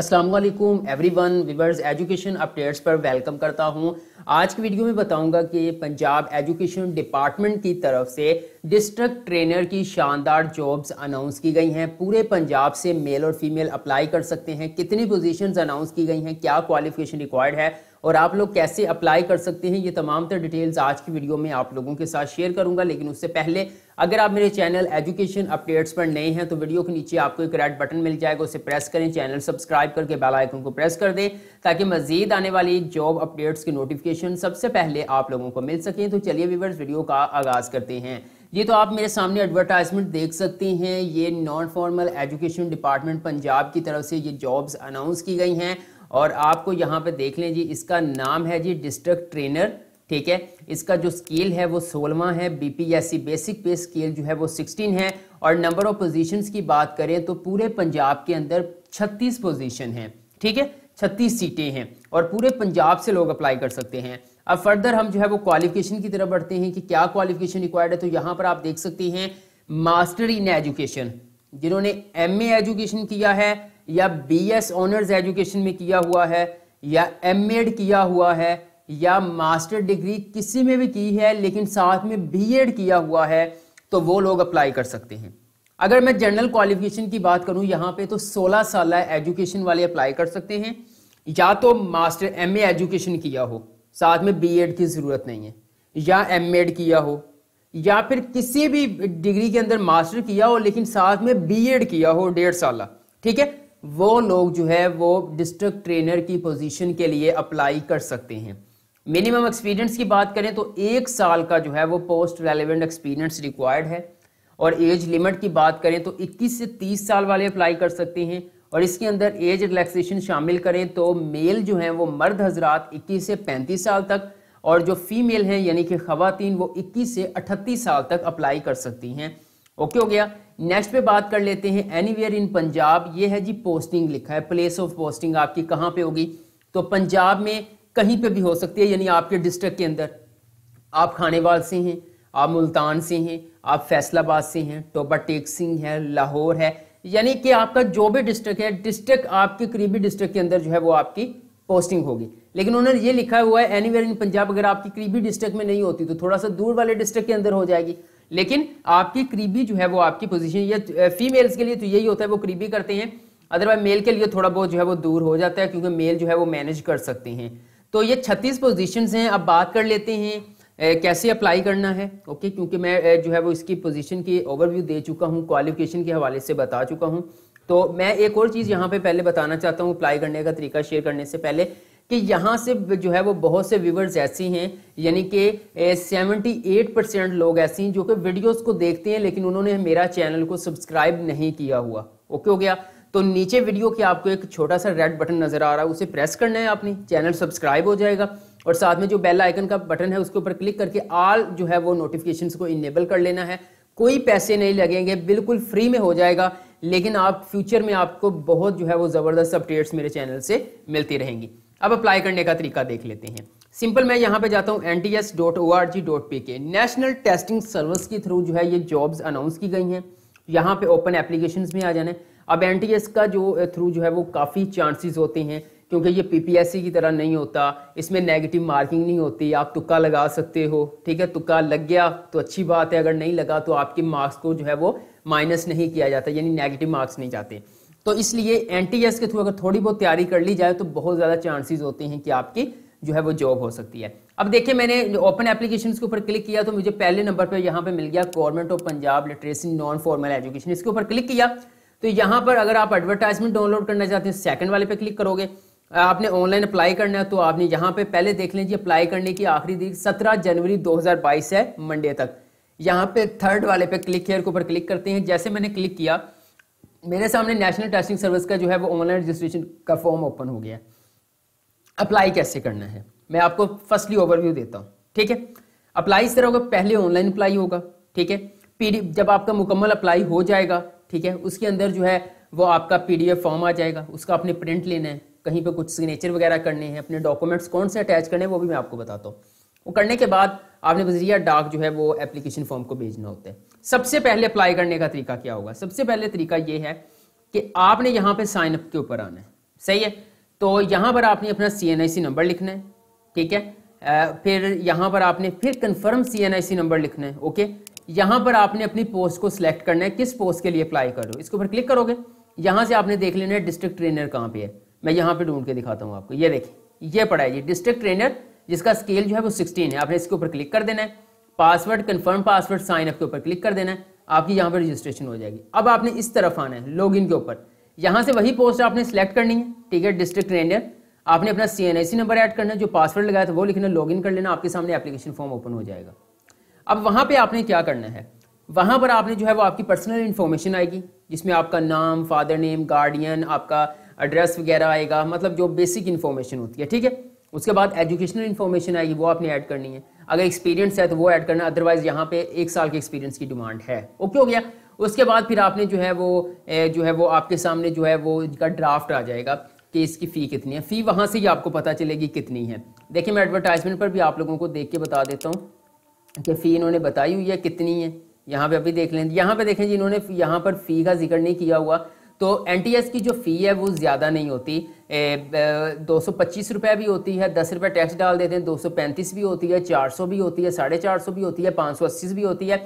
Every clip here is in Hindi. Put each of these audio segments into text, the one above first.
Aslam everyone viewers education updates पर वेलकम करता हूँ आज की वीडियो में बताऊंगा कि पंजाब एजुकेशन डिपार्टमेंट की तरफ से डिस्ट्रिक्ट ट्रेनर की शानदार जॉब्स अनाउंस की गई हैं पूरे पंजाब से मेल और फीमेल अप्लाई कर सकते हैं कितनी पोजीशंस अनाउंस की गई हैं क्या क्वालिफिकेशन रिक्वायर्ड है और आप लोग कैसे अप्लाई कर सकते हैं ये तमाम तर डिटेल्स आज की वीडियो में आप लोगों के साथ शेयर करूंगा लेकिन उससे पहले अगर आप मेरे चैनल एजुकेशन अपडेट्स पर नए हैं तो वीडियो के नीचे आपको एक रेड बटन मिल जाएगा उसे प्रेस करें चैनल सब्सक्राइब करके बेल आइकन को प्रेस कर दें ताकि मजीद आने वाली जॉब अपडेट्स की नोटिफिकेशन सबसे पहले आप लोगों को मिल सकें तो चलिए व्यूवर्स वीडियो का आगाज़ करते हैं ये तो आप मेरे सामने एडवर्टाइजमेंट देख सकते हैं ये non formal education department Punjab की तरफ से ये जॉब्स अनाउंस की गई हैं और आपको यहाँ पे देख लें जी इसका नाम है जी डिस्ट्रिक्ट ट्रेनर ठीक है इसका जो स्केल है वो सोलवा है बीपीएससी बेसिक पे स्केल जो है वो सिक्सटीन है और नंबर ऑफ पोजीशंस की बात करें तो पूरे पंजाब के अंदर छत्तीस पोजीशन है ठीक है छत्तीस सीटें हैं और पूरे पंजाब से लोग अप्लाई कर सकते हैं अब फर्दर हम जो है वो क्वालिफिकेशन की तरफ बढ़ते हैं कि क्या क्वालिफिकेशन रिक्वायर्ड है तो यहाँ पर आप देख सकते हैं मास्टर इन एजुकेशन जिन्होंने एम एजुकेशन किया है या बी एस ऑनर्स एजुकेशन में किया हुआ है या एम एड किया हुआ है या मास्टर डिग्री किसी में भी की है लेकिन साथ में बी एड किया हुआ है तो वो लोग अप्लाई कर सकते हैं अगर मैं जनरल क्वालिफिकेशन की बात करूं यहाँ पे तो 16 साल एजुकेशन वाले अप्लाई कर सकते हैं या तो मास्टर एम एजुकेशन किया हो साथ में बी की ज़रूरत नहीं है या एम किया हो या फिर किसी भी डिग्री के अंदर मास्टर किया हो लेकिन साथ में बी किया हो डेढ़ साल ठीक है वो लोग जो है वो डिस्ट्रिक्ट ट्रेनर की पोजीशन के लिए अप्लाई कर सकते हैं मिनिमम एक्सपीरियंस की बात करें तो एक साल का जो है वो पोस्ट रेलिवेंट एक्सपीरियंस रिक्वायर्ड है और एज लिमिट की बात करें तो 21 से 30 साल वाले अप्लाई कर सकते हैं और इसके अंदर एज रिलैक्सेशन शामिल करें तो मेल जो हैं वो मर्द हजरात 21 से 35 साल तक और जो फीमेल हैं यानी कि खातन वो 21 से 38 साल तक अप्लाई कर सकती हैं ओके हो गया नेक्स्ट पे बात कर लेते हैं एनीवेयर इन पंजाब ये है जी पोस्टिंग लिखा है प्लेस ऑफ पोस्टिंग आपकी कहाँ पे होगी तो पंजाब में कहीं पे भी हो सकती है यानी आपके डिस्ट्रिक्ट के अंदर आप खानेवाल से हैं आप मुल्तान से हैं आप फैसलाबाद से हैं टोबा टेक सिंह है लाहौर है यानी कि आपका जो भी डिस्ट्रिक्ट है डिस्ट्रिक्ट आपके करीबी डिस्ट्रिक्ट के अंदर जो है वो आपकी पोस्टिंग होगी लेकिन उन्होंने ये लिखा हुआ है एनीवेयर इन पंजाब अगर आपकी करीबी डिस्ट्रिक्ट में नहीं होती तो थोड़ा सा दूर वाले डिस्ट्रिक्ट के अंदर हो जाएगी लेकिन आपकी करीबी जो है वो आपकी पोजीशन या फीमेल्स के लिए तो यही होता है वो करीबी करते हैं अदरवाइज मेल के लिए थोड़ा बहुत जो है वो दूर हो जाता है क्योंकि मेल जो है वो मैनेज कर सकते हैं तो ये छत्तीस पोजिशन हैं अब बात कर लेते हैं ए, कैसे अप्लाई करना है ओके क्योंकि मैं ए, जो है वो इसकी पोजीशन की ओवरव्यू दे चुका हूँ क्वालिफिकेशन के हवाले से बता चुका हूँ तो मैं एक और चीज़ यहाँ पे पहले बताना चाहता हूँ अप्लाई करने का तरीका शेयर करने से पहले कि यहाँ से जो है वो बहुत से व्यूवर्स ऐसी हैं यानी कि 78 परसेंट लोग ऐसे हैं जो कि वीडियोस को देखते हैं लेकिन उन्होंने मेरा चैनल को सब्सक्राइब नहीं किया हुआ ओके हो गया तो नीचे वीडियो के आपको एक छोटा सा रेड बटन नज़र आ रहा है उसे प्रेस करना है आपने चैनल सब्सक्राइब हो जाएगा और साथ में जो बेल आइकन का बटन है उसके ऊपर क्लिक करके आल जो है वो नोटिफिकेशन को इनेबल कर लेना है कोई पैसे नहीं लगेंगे बिल्कुल फ्री में हो जाएगा लेकिन आप फ्यूचर में आपको बहुत जो है वो ज़बरदस्त अपडेट्स मेरे चैनल से मिलती रहेंगी अब अप्लाई करने का तरीका देख लेते हैं सिंपल मैं यहाँ पे जाता हूँ N T S dot O R G dot P K national testing service के थ्रू जो है ये जॉब्स अनाउंस की गई हैं यहाँ पे ओपन एप्लीकेशन में आ जाना अब एन टी एस का जो थ्रू जो है वो काफ़ी चांसेस होते हैं क्योंकि ये पीपीएससी की तरह नहीं होता इसमें नेगेटिव मार्किंग नहीं होती आप तुक्का लगा सकते हो ठीक है तुक्का लग गया तो अच्छी बात है अगर नहीं लगा तो आपके मार्क्स को जो है वो माइनस नहीं किया जाता यानी नेगेटिव मार्क्स नहीं जाते तो इसलिए एन के थ्रू अगर थोड़ी बहुत तैयारी कर ली जाए तो बहुत ज़्यादा चांसेस होते हैं कि आपकी जो है वो जॉब हो सकती है अब देखिए मैंने ओपन एप्लीकेशन के ऊपर क्लिक किया तो मुझे पहले नंबर पर यहाँ पे मिल गया government of Punjab literacy non formal education इसके ऊपर क्लिक किया तो यहाँ पर अगर आप एडवर्टाइजमेंट डाउनलोड करना चाहते हैं सेकंड वाले पे क्लिक करोगे आपने ऑनलाइन अप्लाई करना है तो आपने यहाँ पे पहले देख लीजिए अप्लाई करने की आखिरी दिन सत्रह जनवरी दो है मंडे तक यहाँ पे थर्ड वाले पे क्लिक के ऊपर क्लिक करते हैं जैसे मैंने क्लिक किया मेरे सामने नेशनल टेस्टिंग सर्विस का जो है वो ऑनलाइन रजिस्ट्रेशन का फॉर्म ओपन हो गया अप्लाई कैसे करना है मैं आपको फर्स्टली ओवरव्यू देता हूँ ठीक है अप्लाई इस तरह होगा पहले ऑनलाइन अप्लाई होगा ठीक है पीडी जब आपका मुकम्मल अप्लाई हो जाएगा ठीक है उसके अंदर जो है वो आपका पीडीएफ फॉर्म आ जाएगा उसका आपने प्रिंट लेना है कहीं पे कुछ सिग्नेचर वगैरह करने हैं अपने डॉक्यूमेंट्स कौन से अटैच करने हैं वो भी मैं आपको बताता हूँ वो करने के बाद आपने बजरिया डाक जो है वो एप्लीकेशन फॉर्म को भेजना होता है सबसे पहले अप्लाई करने का तरीका क्या होगा सबसे पहले तरीका ये है कि आपने यहाँ पे साइन अप के ऊपर आना है सही है तो यहाँ पर आपने अपना सी नंबर लिखना है ठीक है फिर यहाँ पर आपने फिर कन्फर्म सी नंबर लिखना है ओके यहाँ पर आपने अपनी पोस्ट को सिलेक्ट करना है किस पोस्ट के लिए अप्लाई करो इसके ऊपर क्लिक करोगे यहाँ से आपने देख लेना है डिस्ट्रिक्ट ट्रेनर कहाँ पे है मैं यहाँ पे ढूंढ के दिखाता हूँ आपको ये देखिए ये पड़ा है ये डिस्ट्रिक्ट ट्रेनर जिसका स्केल जो है वो सिक्सटीन है आपने इसके ऊपर क्लिक कर देना है password confirm password sign up के ऊपर क्लिक कर देना है आपकी यहाँ पर रजिस्ट्रेशन हो जाएगी अब आपने इस तरफ आना है लॉग के ऊपर यहाँ से वही पोस्ट आपने सेलेक्ट करनी है ठीक है डिस्ट्रिक्ट ट्रेनर आपने अपना सी नंबर ऐड करना है जो पासवर्ड लगाया था वो लिखना लॉगिन कर लेना आपके सामने एप्लीकेशन फॉर्म ओपन हो जाएगा अब वहाँ पे आपने क्या करना है वहाँ पर आपने जो है वो आपकी पर्सनल इन्फॉर्मेशन आएगी जिसमें आपका नाम फादर नेम गार्डियन आपका एड्रेस वगैरह आएगा मतलब जो बेसिक इन्फॉर्मेशन होती है ठीक है उसके बाद एजुकेशनल इन्फॉर्मेशन आएगी वो आपने ऐड करनी है अगर एक्सपीरियंस है तो वो ऐड करना अदरवाइज यहाँ पे एक साल के एक्सपीरियंस की डिमांड है ओके हो गया उसके बाद फिर आपने जो है वो जो है वो आपके सामने जो है वो इनका ड्राफ्ट आ जाएगा कि इसकी फ़ी कितनी है फ़ी वहाँ से ही आपको पता चलेगी कितनी है देखिए मैं एडवर्टाइजमेंट पर भी आप लोगों को देख के बता देता हूँ कि फ़ी इन्होंने बताई हुई है कितनी है यहाँ पे अभी देख लें यहाँ पे देखें जी इन्होंने यहाँ पर फ़ी का जिक्र नहीं किया हुआ तो एन की जो फ़ी है वो ज़्यादा नहीं होती दो सौ पच्चीस रुपये भी होती है दस रुपये टैक्स डाल देते हैं दो सौ पैंतीस भी होती है चार सौ भी होती है साढ़े चार सौ भी होती है पाँच सौ अस्सी भी होती है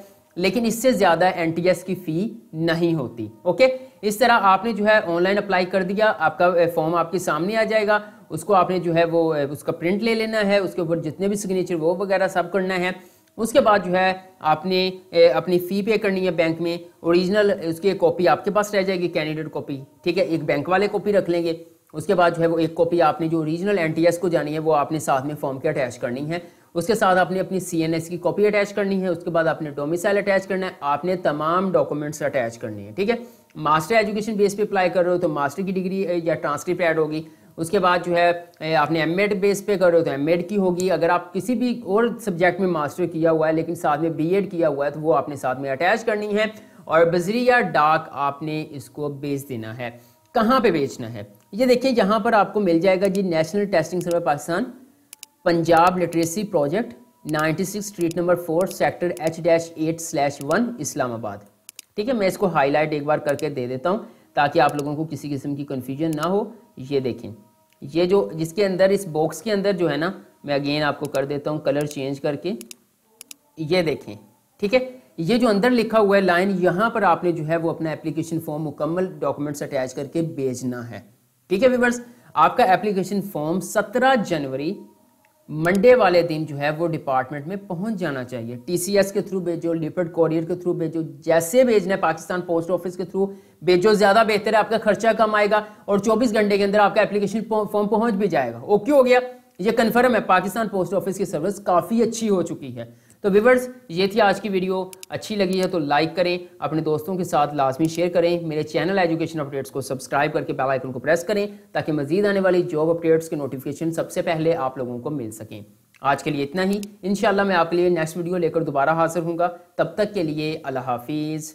लेकिन इससे ज़्यादा एन की फ़ी नहीं होती ओके इस तरह आपने जो है ऑनलाइन अप्लाई कर दिया आपका फॉर्म आपके सामने आ जाएगा उसको आपने जो है वो उसका प्रिंट ले लेना है उसके ऊपर जितने भी सिग्नेचर वो वगैरह सब करना है उसके बाद जो है आपने अपनी फ़ी पे करनी है बैंक में ओरिजिनल उसकी कॉपी आपके पास रह जाएगी कैंडिडेट कॉपी ठीक है एक बैंक वाले कॉपी रख लेंगे उसके बाद जो है वो एक कॉपी आपने जो ओरिजिनल एन को जानी है वो आपने साथ में फॉर्म के अटैच करनी है उसके साथ आपने अपनी सी की कॉपी अटैच करनी है उसके बाद आपने डोमिसाइल अटैच करना है आपने तमाम डॉक्यूमेंट्स अटैच करनी है ठीक है मास्टर एजुकेशन बेस पे अप्लाई कर रहे हो तो मास्टर की डिग्री या ट्रांसक्रिप्ट ऐड होगी उसके बाद जो है आपने एम एड बेस पे करो तो एम एड की होगी अगर आप किसी भी और सब्जेक्ट में मास्टर किया हुआ है लेकिन साथ में बी एड किया हुआ है तो वो आपने साथ में अटैच करनी है और बजरी या डाक आपने इसको बेच देना है कहाँ पे बेचना है ये देखिए यहाँ पर आपको मिल जाएगा जी national testing survey Pakistan Punjab literacy project 96 street number four sector H dash eight slash one Islamabad ठीक है मैं इसको हाईलाइट एक बार करके दे देता हूँ ताकि आप लोगों को किसी किस्म की कन्फ्यूजन ना हो ये देखें ये जो जिसके अंदर इस बॉक्स के अंदर जो है ना मैं अगेन आपको कर देता हूँ कलर चेंज करके ये देखें ठीक है ये जो अंदर लिखा हुआ है लाइन यहाँ पर आपने जो है वो अपना एप्लीकेशन फॉर्म मुकम्मल डॉक्यूमेंट्स अटैच करके भेजना है ठीक है व्यूवर्स आपका एप्लीकेशन फॉर्म 17 जनवरी मंडे वाले दिन जो है वो डिपार्टमेंट में पहुंच जाना चाहिए टीसीएस के थ्रू भेजो लिपर्ड कॉरियर के थ्रू भेजो जैसे भेजना है पाकिस्तान पोस्ट ऑफिस के थ्रू भेजो ज़्यादा बेहतर है आपका खर्चा कम आएगा और 24 घंटे के अंदर आपका एप्लीकेशन फॉर्म पहुंच भी जाएगा ओके हो गया ये कंफर्म है पाकिस्तान पोस्ट ऑफिस की सर्विस काफ़ी अच्छी हो चुकी है तो व्यूवर्स ये थी आज की वीडियो अच्छी लगी है तो लाइक करें अपने दोस्तों के साथ लाजमी शेयर करें मेरे चैनल एजुकेशन अपडेट्स को सब्सक्राइब करके बेल आइकन को प्रेस करें ताकि मजीद आने वाली जॉब अपडेट्स के नोटिफिकेशन सबसे पहले आप लोगों को मिल सकें आज के लिए इतना ही इन मैं आपके लिए नेक्स्ट वीडियो लेकर दोबारा हाजिर हूँगा तब तक के लिए अल्लाह हाफिज़